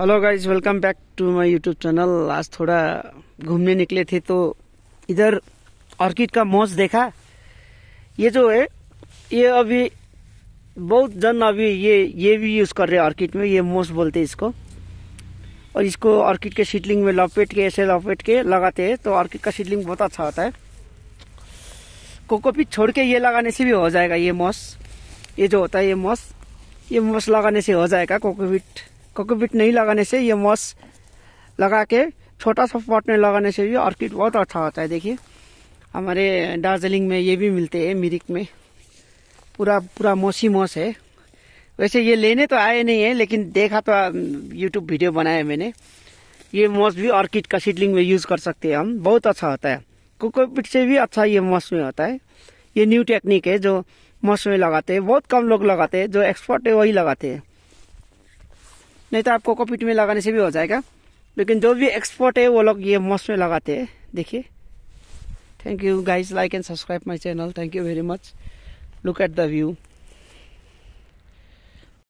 hello guys welcome back to my YouTube channel आज थोड़ा घूमने निकले थे तो इधर ऑर्किड का मौस देखा ये जो है ये अभी बहुत जन अभी ये ये भी यूज़ कर रहे हैं ऑर्किड में ये मौस बोलते हैं इसको और इसको ऑर्किड के शीटलिंग में लपेट के ऐसे लपेट के लगाते हैं तो ऑर्किड का शीटलिंग बहुत अच्छा होता है कोकोपी छोड़ के ये लगाने से भी हो जाएगा ये मॉस ये जो होता है ये मॉस ये मॉस लगाने से हो जाएगा कोकोपीट कोकोपीट नहीं लगाने से ये मॉस लगा के छोटा सा पॉट में लगाने से भी ऑर्किड बहुत अच्छा होता है देखिए हमारे दार्जिलिंग में ये भी मिलते हैं मिरिक में पूरा पूरा मौसी मौस है वैसे ये लेने तो आए नहीं है लेकिन देखा तो यूट्यूब वीडियो बनाया मैंने ये मौस भी ऑर्किड का सीडलिंग में यूज़ कर सकते हैं हम बहुत अच्छा होता है कोकोपीट से भी अच्छा ये मौस में होता है ये न्यू टेक्निक है जो मौस में लगाते हैं बहुत कम लोग लगाते हैं जो एक्सपर्ट है वही लगाते हैं नहीं तो आपको कॉपीट में लगाने से भी हो जाएगा लेकिन जो भी एक्सपर्ट है वो लोग ये मस्त में लगाते हैं देखिए thank you guys like and subscribe my channel thank you very much look at the view